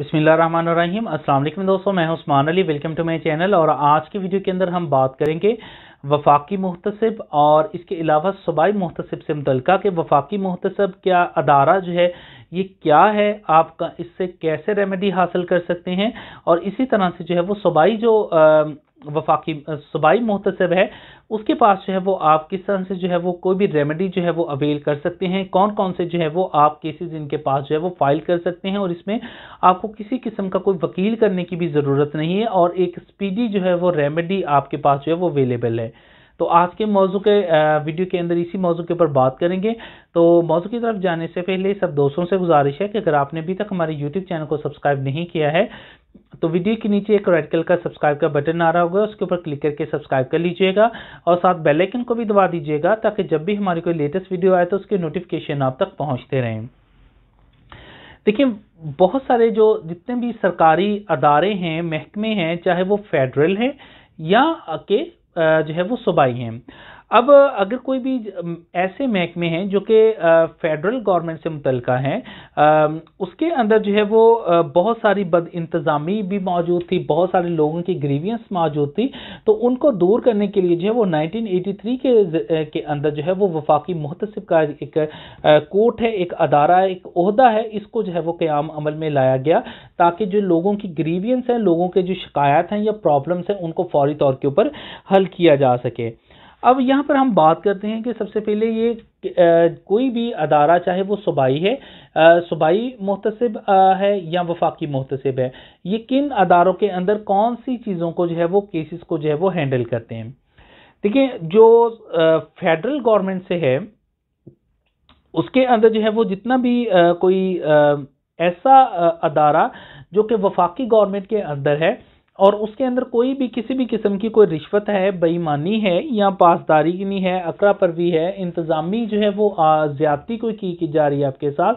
बिसमीम असल दोस्तों मैं Usman Ali welcome to my channel और आज की वीडियो के अंदर हम बात करेंगे वफाकी महतसब और इसके अलावा सूबाई महतसब से मुतलका कि वफाकी महतसब क्या अदारा जो है ये क्या है आप इससे कैसे रेमेडी हासिल कर सकते हैं और इसी तरह से जो है वो सूबाई जो वफाकी सूबाई महतसब है उसके पास जो है वो आप किस तरह से जो है वो कोई भी रेमेडी जो है वो अवेल कर सकते हैं कौन कौन से जो है वो आप केसेस इनके पास जो है वो फाइल कर सकते हैं और इसमें आपको किसी किस्म का कोई वकील करने की भी ज़रूरत नहीं है और एक स्पीडी जो है वो रेमेडी आपके पास जो है वो अवेलेबल है तो आज के मौजू के वीडियो के अंदर इसी मौजू के ऊपर बात करेंगे तो मौजू की तरफ जाने से पहले सब दोस्तों से गुजारिश है कि अगर आपने अभी तक हमारे यूट्यूब चैनल को सब्सक्राइब नहीं किया है तो वीडियो के नीचे एक रेड कलर का सब्सक्राइब का बटन आ रहा होगा उसके ऊपर क्लिक करके सब्सक्राइब कर लीजिएगा और साथ बेल आइकन को भी दबा दीजिएगा ताकि जब भी हमारी कोई लेटेस्ट वीडियो आए तो उसके नोटिफिकेशन आप तक पहुंचते रहें देखिए बहुत सारे जो जितने भी सरकारी अदारे हैं महकमे हैं चाहे वो फेडरल हैं या के जो है वो सूबाई हैं अब अगर कोई भी ऐसे महकमे हैं जो कि फेडरल गवर्नमेंट से मुतलका हैं उसके अंदर जो है वो बहुत सारी बद इंतज़ामी भी मौजूद थी बहुत सारे लोगों की ग्रीवियंस मौजूद थी तो उनको दूर करने के लिए जो है वो 1983 के के अंदर जो है वो वफाकी महतसब का एक कोर्ट है एक अदारा एक अहदा है इसको जो है वो क़्याम अमल में लाया गया ताकि जो लोगों की ग्रीवियंस हैं लोगों के जो शिकायत हैं या प्रॉब्लम्स हैं उनको फौरी तौर के ऊपर हल किया जा सके अब यहाँ पर हम बात करते हैं कि सबसे पहले ये कोई भी अदारा चाहे वो सूबाई है सूबाई मुहतसब है या वफाकी मुहतसब है ये किन अदारों के अंदर कौन सी चीज़ों को जो है वो केसेस को जो है वो हैंडल करते हैं देखिए जो फेडरल गवर्नमेंट से है उसके अंदर जो है वो जितना भी कोई ऐसा अदारा जो कि वफाकी गवर्नमेंट के अंदर है और उसके अंदर कोई भी किसी भी किस्म की कोई रिश्वत है बेईमानी है या पासदारी नहीं है अकड़ा परवी है इंतज़ामी जो है वो ज़्यादती कोई की, की जा रही है आपके साथ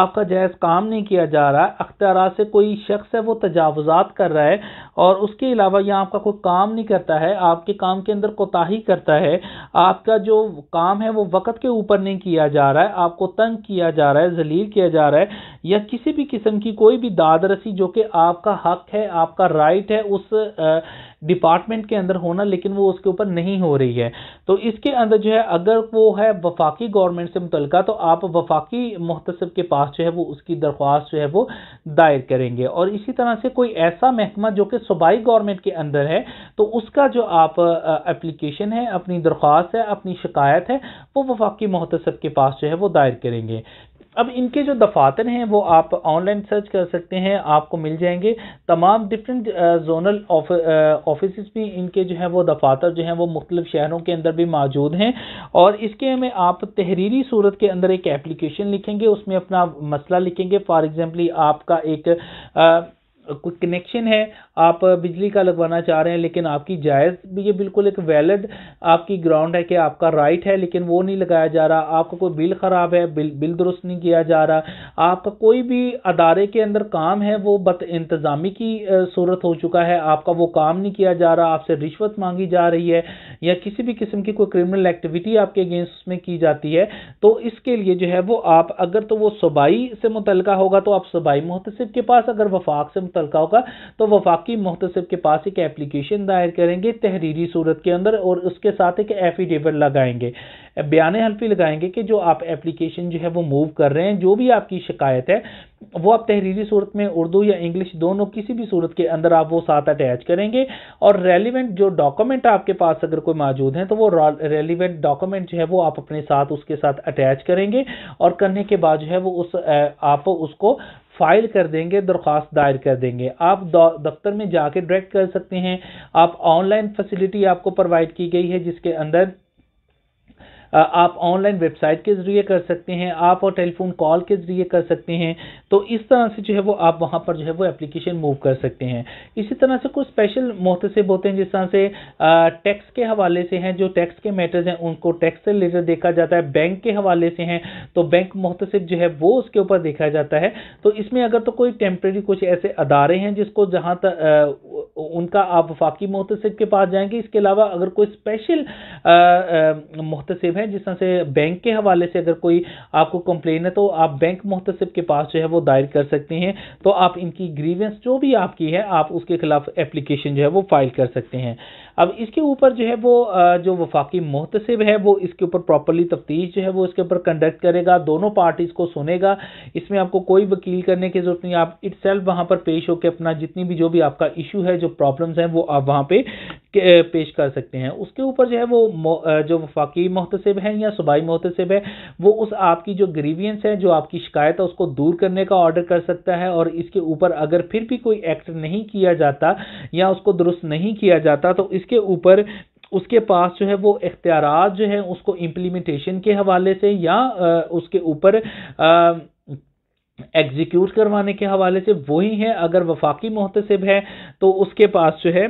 आपका जायज़ काम नहीं किया जा रहा है अख्तियार से कोई शख्स है वो तजावज़ात कर रहा है और उसके अलावा यहाँ आपका कोई काम नहीं करता है आपके काम के अंदर कोताही करता है आपका जो काम है वो वक़्त के ऊपर नहीं किया जा रहा है आपको तंग किया जा रहा है जलील किया जा रहा है या किसी भी किस्म की कोई भी दादरसी जो कि आपका हक है आपका राइट है उस डिपार्टमेंट के अंदर होना लेकिन वो उसके ऊपर नहीं हो रही है तो इसके अंदर जो है अगर वो है वफाकी गवर्नमेंट से मुतल तो आप वफाकी महतसब के पास जो है वो उसकी दरख्वास्त जो है वो दायर करेंगे और इसी तरह से कोई ऐसा महकमा जो कि सूबाई गवर्नमेंट के अंदर है तो उसका जो आप एप्लीकेशन है अपनी दरख्वास्त है अपनी शिकायत है वो वफाकी महतसब के पास जो है वो दायर करेंगे अब इनके जो दफातर हैं वो आप ऑनलाइन सर्च कर सकते हैं आपको मिल जाएंगे तमाम डिफरेंट जोनल ऑफिस भी इनके जो है वो दफातर जो हैं वो मुख्तलिफ शहरों के अंदर भी मौजूद हैं और इसके में आप तहरीरी सूरत के अंदर एक एप्लीकेशन लिखेंगे उसमें अपना मसला लिखेंगे फॉर एग्ज़ाम्पली आपका एक आ, कोई कनेक्शन है आप बिजली का लगवाना चाह रहे हैं लेकिन आपकी जायज़ भी ये बिल्कुल एक वैलिड आपकी ग्राउंड है कि आपका राइट है लेकिन वो नहीं लगाया जा रहा आपका कोई बिल ख़राब है बिल बिल दुरुस्त नहीं किया जा रहा आपका कोई भी अदारे के अंदर काम है वो बद इंतज़ामी की सूरत हो चुका है आपका वो काम नहीं किया जा रहा आपसे रिश्वत मांगी जा रही है या किसी भी किस्म की कोई क्रिमिनल एक्टिविटी आपके अगेंस्ट में की जाती है तो इसके लिए जो है वो आप अगर तो वो सूबाई से मुतल होगा तो आप सूबाई मुहतसब के पास अगर वफाक से तलका होगा तो वफाकी मुहतसब के पास एक एप्लीकेशन दायर करेंगे तहरीरी सूरत के अंदर और उसके साथ एक एफिडेविट लगाएंगे बयान हल्फी लगाएंगे कि जो आप एप्लीकेशन जो है वो मूव कर रहे हैं जो भी आपकी शिकायत है वो आप तहरीरी सूरत में उर्दू या इंग्लिश दोनों किसी भी सूरत के अंदर आप वो साथ अटैच करेंगे और रेलिवेंट जो डॉक्यूमेंट आपके पास अगर कोई मौजूद है तो वो रेलिवेंट डॉक्यूमेंट जो है वो आप अपने साथ उसके साथ अटैच करेंगे और करने के बाद जो है वो उस आप उसको फाइल कर देंगे दरख्वास्त दायर कर देंगे आप दफ्तर में जाके डायरेक्ट कर सकते हैं आप ऑनलाइन फैसिलिटी आपको प्रोवाइड की गई है जिसके अंदर आप ऑनलाइन वेबसाइट के ज़रिए कर सकते हैं आप और टेलीफोन कॉल के ज़रिए कर सकते हैं तो इस तरह से जो है वो आप वहाँ पर जो है वो एप्लीकेशन मूव कर सकते हैं इसी तरह से कुछ स्पेशल मोहतसब होते हैं जिस तरह से टैक्स के हवाले से हैं जो टैक्स के मैटर्स हैं उनको टैक्स से रिलेटेड देखा जाता है बैंक के हवाले से हैं तो बैंक मोहतसब जो है वो उसके ऊपर देखा जाता है तो इसमें अगर तो कोई टेम्प्रेरी कुछ ऐसे अदारे हैं जिसको जहाँ तक उनका आप वफाकी मोहतसब के पास जाएंगे इसके अलावा अगर कोई स्पेशल मोहतसब है हैं जिस तरह से बैंक के हवाले से अगर कोई आपको कंप्लेन है तो आप बैंक मुहतसब के पास जो है वो दायर कर सकते हैं तो आप इनकी ग्रीवेंस जो भी आपकी है आप उसके खिलाफ एप्लीकेशन जो है वो फाइल कर सकते हैं अब इसके ऊपर जो है वो जो वफाकी मुहतसब है वो इसके ऊपर प्रॉपरली तफ्तीश जो है वो इसके ऊपर कंडक्ट करेगा दोनों पार्टीज़ को सुनेगा इसमें आपको कोई वकील करने की ज़रूरत नहीं आप इट सेल्फ वहाँ पर पेश होकर अपना जितनी भी जो भी आपका इशू है जो प्रॉब्लम्स हैं वो आप वहां पर पेश कर सकते हैं उसके ऊपर जो है वो जो वफाकी महतसब है या सूबाई महतसब है वो उस आपकी जो ग्रीवियंस है जो आपकी शिकायत है उसको दूर करने का ऑर्डर कर सकता है और इसके ऊपर अगर फिर भी कोई एक्ट नहीं किया जाता या उसको दुरुस्त नहीं किया जाता तो इसके ऊपर उसके पास जो है वो इख्तियार जो है उसको इम्प्लीमेंटेशन के हवाले से या आ, उसके ऊपर एग्जीक्यूट करवाने के हवाले से वही है अगर वफाकी महतसब है तो उसके पास जो है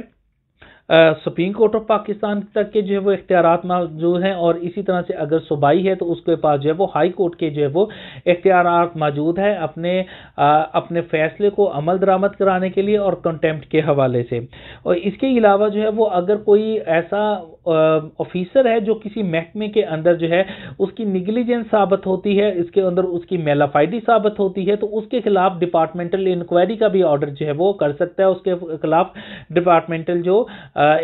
सुप्रीम कोर्ट ऑफ पाकिस्तान तक के जो है वो इख्तियार मौजूद हैं और इसी तरह से अगर सूबाई है तो उसके पास जो है वो हाई कोर्ट के जो है वो इख्तियार मौजूद है अपने आ, अपने फैसले को अमल दरामद कराने के लिए और कंटेम्प्ट के हवाले से और इसके अलावा जो है वो अगर कोई ऐसा ऑफिसर है जो किसी महकमे के अंदर जो है उसकी निगलिजेंस साबित होती है इसके अंदर उसकी मेलाफाइडी साबित होती है तो उसके खिलाफ डिपार्टमेंटल इंक्वायरी का भी ऑर्डर जो है वो कर सकता है उसके खिलाफ डिपार्टमेंटल जो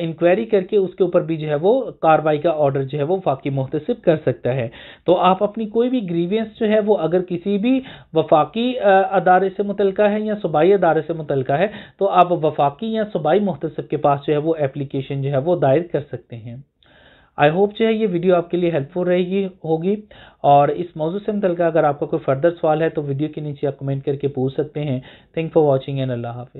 इंक्वायरी करके उसके ऊपर भी जो है वो कार्रवाई का ऑर्डर जो है वो वफाकी मुहतसिब कर सकता है तो आप अपनी कोई भी ग्रीवियंस जो है वो अगर किसी भी वफाकी अदारे से मुतलका है या सूबाई अदारे से मुतल है तो आप वफाकी या सूबाई मुहतसब के पास जो है वो एप्लीकेशन जो है वो दायर कर सकते हैं आई होप जो है ये वीडियो आपके लिए हेल्पफुल रहेगी होगी और इस मौजू से मुतल अगर आपका कोई फर्दर सवाल है तो वीडियो के नीचे आप कमेंट करके पूछ सकते हैं थैंक फॉर वॉचिंग एंड अल्लाह हाफि